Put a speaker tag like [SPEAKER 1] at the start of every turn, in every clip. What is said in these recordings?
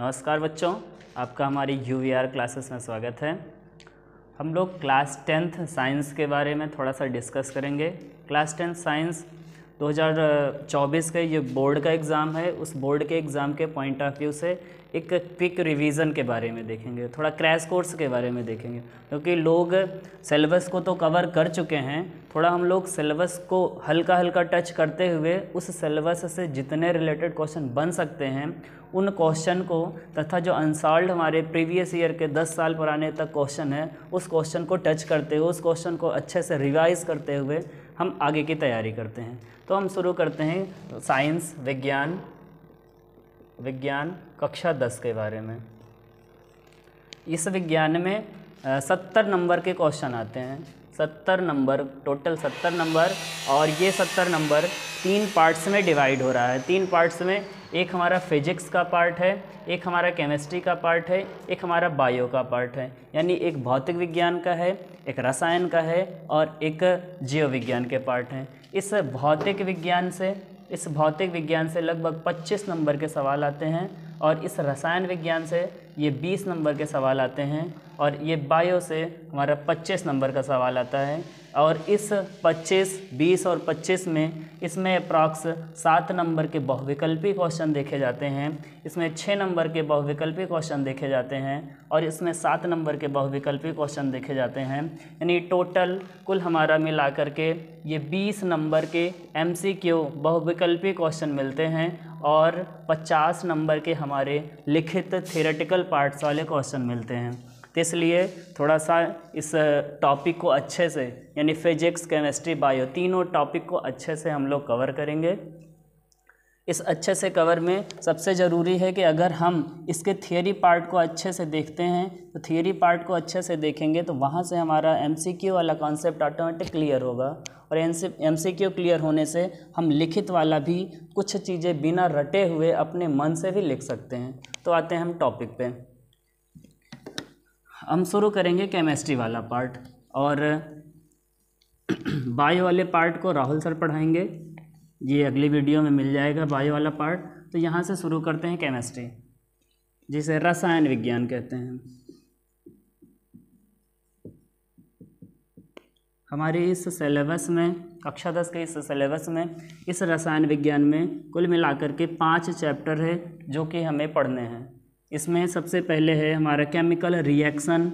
[SPEAKER 1] नमस्कार बच्चों आपका हमारी यू वी आर क्लासेस में स्वागत है हम लोग क्लास टेंथ साइंस के बारे में थोड़ा सा डिस्कस करेंगे क्लास टेंथ साइंस 2024 का ये बोर्ड का एग्ज़ाम है उस बोर्ड के एग्ज़ाम के पॉइंट ऑफ व्यू से एक क्विक रिवीजन के बारे में देखेंगे थोड़ा क्रैश कोर्स के बारे में देखेंगे क्योंकि लोग सिलेबस को तो कवर कर चुके हैं थोड़ा हम लोग सिलेबस को हल्का हल्का टच करते हुए उस सिलेबस से जितने रिलेटेड क्वेश्चन बन सकते हैं उन क्वेश्चन को तथा जो अनसॉल्व हमारे प्रीवियस ईयर के दस साल पुराने तक क्वेश्चन है उस क्वेश्चन को टच करते हुए उस क्वेश्चन को अच्छे से रिवाइज करते हुए हम आगे की तैयारी करते हैं तो हम शुरू करते हैं साइंस विज्ञान विज्ञान कक्षा दस के बारे में इस विज्ञान में सत्तर नंबर के क्वेश्चन आते हैं सत्तर नंबर टोटल सत्तर नंबर और ये सत्तर नंबर तीन पार्ट्स में डिवाइड हो रहा है तीन पार्ट्स में एक हमारा फिजिक्स का पार्ट है एक हमारा केमिस्ट्री का पार्ट है एक हमारा बायो का पार्ट है यानी एक भौतिक विज्ञान का है एक रसायन का है और एक जीव विज्ञान के पार्ट हैं इस भौतिक विज्ञान से इस भौतिक विज्ञान से लगभग 25 नंबर के सवाल आते हैं और इस रसायन विज्ञान से ये 20 नंबर के सवाल आते हैं और ये बायो से हमारा 25 नंबर का सवाल आता है और इस 25, 20 और 25 में इसमें अप्रॉक्स सात नंबर के बहुविकल्पी क्वेश्चन देखे जाते हैं इसमें छः नंबर के बहुविकल्पी क्वेश्चन देखे जाते हैं और इसमें सात नंबर के बहुविकल्पी क्वेश्चन देखे जाते हैं यानी टोटल कुल हमारा मिला के ये बीस नंबर के एम सी बहुविकल्पी क्वेश्चन मिलते हैं और पचास नंबर के हमारे लिखित थेरेटिकल पार्ट्स वाले क्वेश्चन मिलते हैं इसलिए थोड़ा सा इस टॉपिक को अच्छे से यानी फिजिक्स केमिस्ट्री बायो तीनों टॉपिक को अच्छे से हम लोग कवर करेंगे इस अच्छे से कवर में सबसे ज़रूरी है कि अगर हम इसके थियोरी पार्ट को अच्छे से देखते हैं तो थियोरी पार्ट को अच्छे से देखेंगे तो वहाँ से हमारा एमसीक्यू वाला कॉन्सेप्ट ऑटोमेटिक क्लियर होगा और एम सी क्यू क्लियर होने से हम लिखित वाला भी कुछ चीज़ें बिना रटे हुए अपने मन से भी लिख सकते हैं तो आते हैं हम टॉपिक पे हम शुरू करेंगे केमिस्ट्री वाला पार्ट और बायो वाले पार्ट को राहुल सर पढ़ाएंगे ये अगली वीडियो में मिल जाएगा बायो वाला पार्ट तो यहाँ से शुरू करते हैं केमिस्ट्री जिसे रसायन विज्ञान कहते हैं हमारे इस सिलेबस में कक्षा दस के इस सिलेबस में इस रसायन विज्ञान में कुल मिलाकर के पांच चैप्टर है जो कि हमें पढ़ने हैं इसमें सबसे पहले है हमारा chemical reaction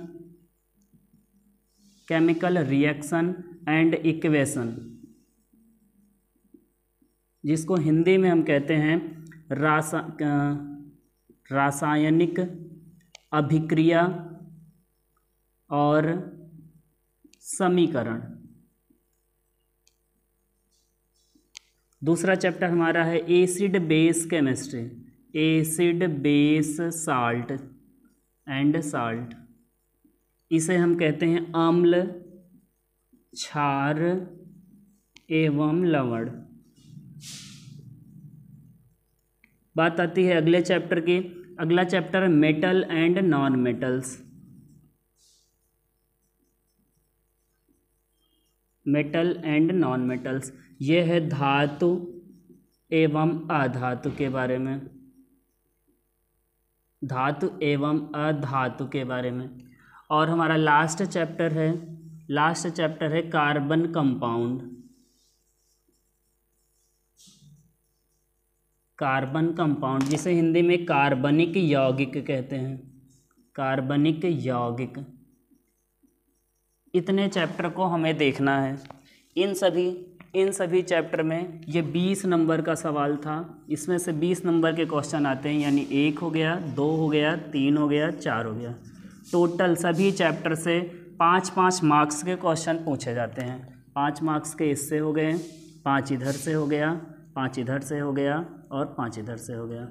[SPEAKER 1] chemical reaction and equation जिसको हिंदी में हम कहते हैं रासा रासायनिक अभिक्रिया और समीकरण दूसरा चैप्टर हमारा है acid base chemistry acid base salt and salt इसे हम कहते हैं अम्ल क्षार एवं लवण बात आती है अगले चैप्टर की अगला chapter metal and non metals metal and non metals यह है धातु एवं अधातु के बारे में धातु एवं अधातु के बारे में और हमारा लास्ट चैप्टर है लास्ट चैप्टर है कार्बन कंपाउंड कार्बन कंपाउंड जिसे हिंदी में कार्बनिक यौगिक कहते हैं कार्बनिक यौगिक इतने चैप्टर को हमें देखना है इन सभी इन सभी चैप्टर में ये 20 नंबर का सवाल था इसमें से 20 नंबर के क्वेश्चन आते हैं यानी एक हो गया दो हो गया तीन हो गया चार हो गया टोटल सभी चैप्टर से पाँच पाँच मार्क्स के क्वेश्चन पूछे जाते हैं पाँच मार्क्स के इससे हो गए पाँच इधर से हो गया पाँच इधर से हो गया और पाँच इधर से हो गया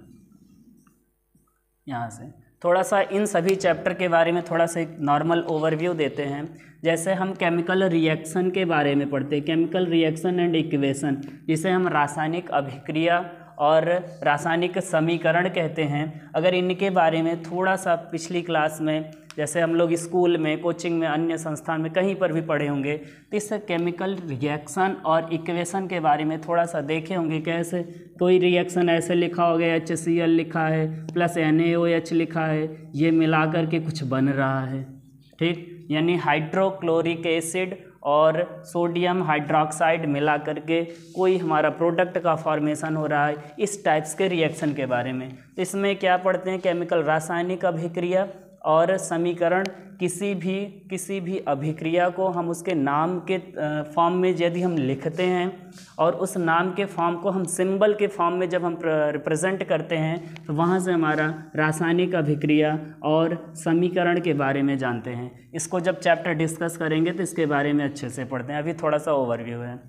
[SPEAKER 1] यहाँ से थोड़ा सा इन सभी चैप्टर के बारे में थोड़ा सा एक नॉर्मल ओवरव्यू देते हैं जैसे हम केमिकल रिएक्शन के बारे में पढ़ते हैं केमिकल रिएक्शन एंड इक्वेशन जिसे हम रासायनिक अभिक्रिया और रासायनिक समीकरण कहते हैं अगर इनके बारे में थोड़ा सा पिछली क्लास में जैसे हम लोग स्कूल में कोचिंग में अन्य संस्थान में कहीं पर भी पढ़े होंगे तो इस केमिकल रिएक्शन और इक्वेशन के बारे में थोड़ा सा देखे होंगे कैसे कोई रिएक्शन ऐसे लिखा हो गया एच सी एल लिखा है plus N A O H लिखा है ये मिला कर के कुछ बन रहा है ठीक यानी हाइड्रोक्लोरिक एसिड और सोडियम हाइड्रोक्साइड मिला करके कोई हमारा प्रोडक्ट का फॉर्मेशन हो रहा है इस टाइप्स के रिएक्शन के बारे में तो इसमें क्या पढ़ते हैं केमिकल रासायनिक अभिक्रिया और समीकरण किसी भी किसी भी अभिक्रिया को हम उसके नाम के फॉर्म में यदि हम लिखते हैं और उस नाम के फॉर्म को हम सिंबल के फॉर्म में जब हम रिप्रेजेंट करते हैं तो वहाँ से हमारा रासायनिक अभिक्रिया और समीकरण के बारे में जानते हैं इसको जब चैप्टर डिस्कस करेंगे तो इसके बारे में अच्छे से पढ़ते हैं अभी थोड़ा सा ओवरव्यू है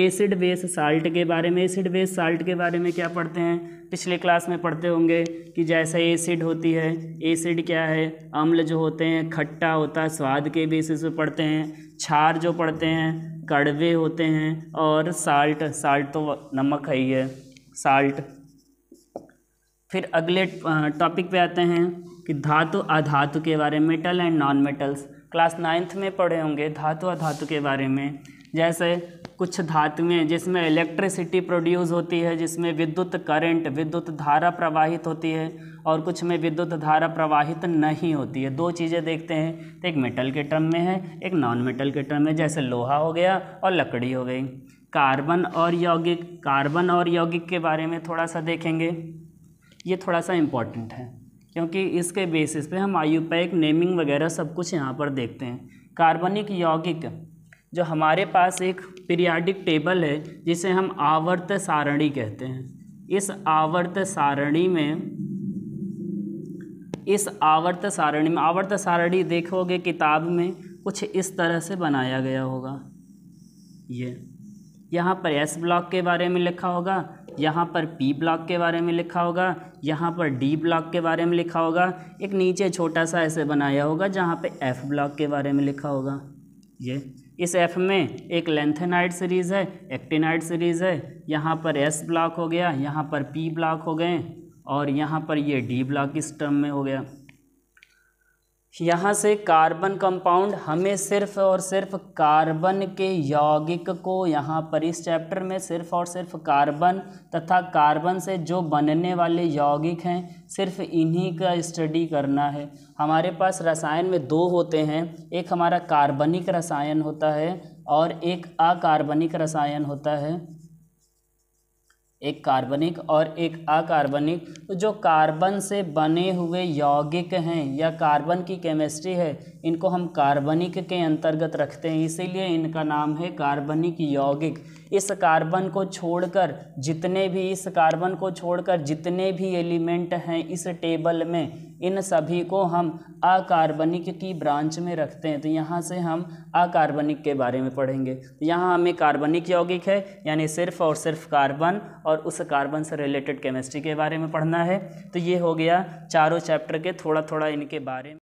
[SPEAKER 1] एसिड बेस साल्ट के बारे में एसिड बेस साल्ट के बारे में क्या पढ़ते हैं पिछले क्लास में पढ़ते होंगे कि जैसे एसिड होती है एसिड क्या है अम्ल जो होते हैं खट्टा होता है स्वाद के बेसिस पे पढ़ते हैं छार जो पड़ते हैं कड़वे होते हैं और साल्ट साल्ट तो नमक है ही है साल्ट फिर अगले टॉपिक पे आते हैं कि धातु अधातु के बारे में metal and non metals class ninth में पढ़े होंगे धातु अधातु के बारे में जैसे कुछ धातुएं जिसमें इलेक्ट्रिसिटी प्रोड्यूस होती है जिसमें विद्युत करंट विद्युत धारा प्रवाहित होती है और कुछ में विद्युत धारा प्रवाहित नहीं होती है दो चीज़ें देखते हैं तो एक मेटल के टर्म में है एक नॉन मेटल के टर्म में जैसे लोहा हो गया और लकड़ी हो गई कार्बन और यौगिक कार्बन और यौगिक के बारे में थोड़ा सा देखेंगे ये थोड़ा सा इम्पॉर्टेंट है क्योंकि इसके बेसिस पे हम पैक नेमिंग वगैरह सब कुछ यहाँ पर देखते हैं कार्बनिक यौगिक जो हमारे पास एक पीरियाडिक टेबल है जिसे हम आवर्त सारणी कहते हैं इस आवर्त सारणी में इस आवर्त सारणी में आवर्त सारणी देखोगे किताब में कुछ इस तरह से बनाया गया होगा ये यहाँ पर एस ब्लॉक के बारे में लिखा होगा यहाँ पर पी ब्लॉक के बारे में लिखा होगा यहाँ पर डी ब्लॉक के बारे में लिखा होगा एक नीचे छोटा सा ऐसे बनाया होगा जहाँ पे एफ ब्लॉक के बारे में लिखा होगा ये इस एफ में एक लेंथेनाइड सीरीज़ है एक्टिनाइड सीरीज़ है यहाँ पर एस ब्लॉक हो गया यहाँ पर पी ब्लॉक हो गए और यहाँ पर ये डी ब्लॉक इस टर्म में हो गया यहाँ से कार्बन कंपाउंड हमें सिर्फ और सिर्फ कार्बन के यौगिक को यहाँ पर इस चैप्टर में सिर्फ और सिर्फ कार्बन तथा कार्बन से जो बनने वाले यौगिक हैं सिर्फ इन्हीं का स्टडी करना है हमारे पास रसायन में दो होते हैं एक हमारा कार्बनिक रसायन होता है और एक अकार्बनिक रसायन होता है एक कार्बनिक और एक अकार्बनिक तो जो कार्बन से बने हुए यौगिक हैं या कार्बन की केमिस्ट्री है इनको हम कार्बनिक के अंतर्गत रखते हैं इसीलिए इनका नाम है कार्बनिक यौगिक इस कार्बन को छोड़कर जितने भी इस कार्बन को छोड़कर जितने भी एलिमेंट हैं इस टेबल में इन सभी को हम अकार्बनिक की ब्रांच में रखते हैं तो यहाँ से हम अकार्बनिक के बारे में पढ़ेंगे तो यहाँ हमें कार्बनिक यौगिक है यानी सिर्फ और सिर्फ कार्बन और उस कार्बन से रिलेटेड केमिस्ट्री के बारे में पढ़ना है तो ये हो गया चारों चैप्टर के थोड़ा थोड़ा इनके बारे में